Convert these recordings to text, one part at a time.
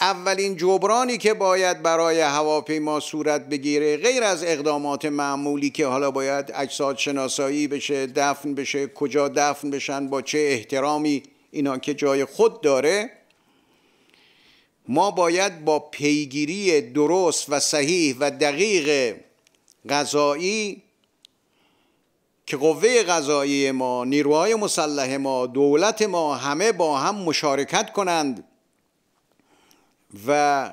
اولین جبرانی که باید برای هواپیما صورت بگیره غیر از اقدامات معمولی که حالا باید اجساد شناسایی بشه دفن بشه کجا دفن بشن با چه احترامی اینا که جای خود داره ما باید با پیگیری درست و صحیح و دقیق غذایی که قوه غذایی ما نیروهای مسلح ما دولت ما همه با هم مشارکت کنند و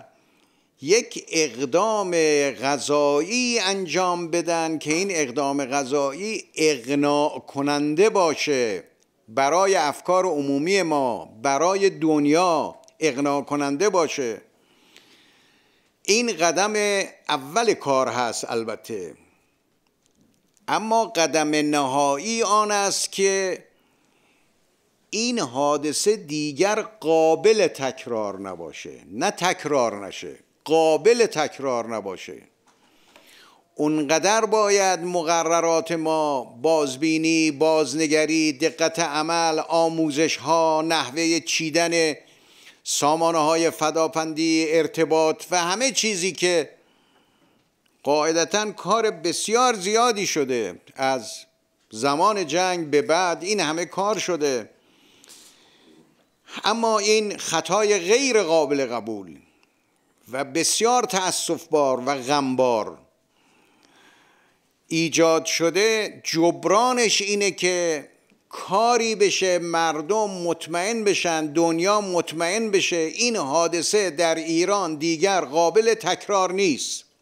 یک اقدام غذایی انجام بدن که این اقدام غذایی اقناع کننده باشه برای افکار عمومی ما برای دنیا اقناع کننده باشه این قدم اول کار هست البته اما قدم نهایی آن است که این حادثه دیگر قابل تکرار نباشه نه تکرار نشه قابل تکرار نباشه اونقدر باید مقررات ما بازبینی بازنگری دقت عمل آموزش ها نحوه چیدن سامانه های فداپندی ارتباط و همه چیزی که قاعدتا کار بسیار زیادی شده از زمان جنگ به بعد این همه کار شده اما این خطای غیر قابل قبول و بسیار تاسفبار و غمبار ایجاد شده جبرانش اینه که کاری بشه مردم مطمئن بشن دنیا مطمئن بشه این حادثه در ایران دیگر قابل تکرار نیست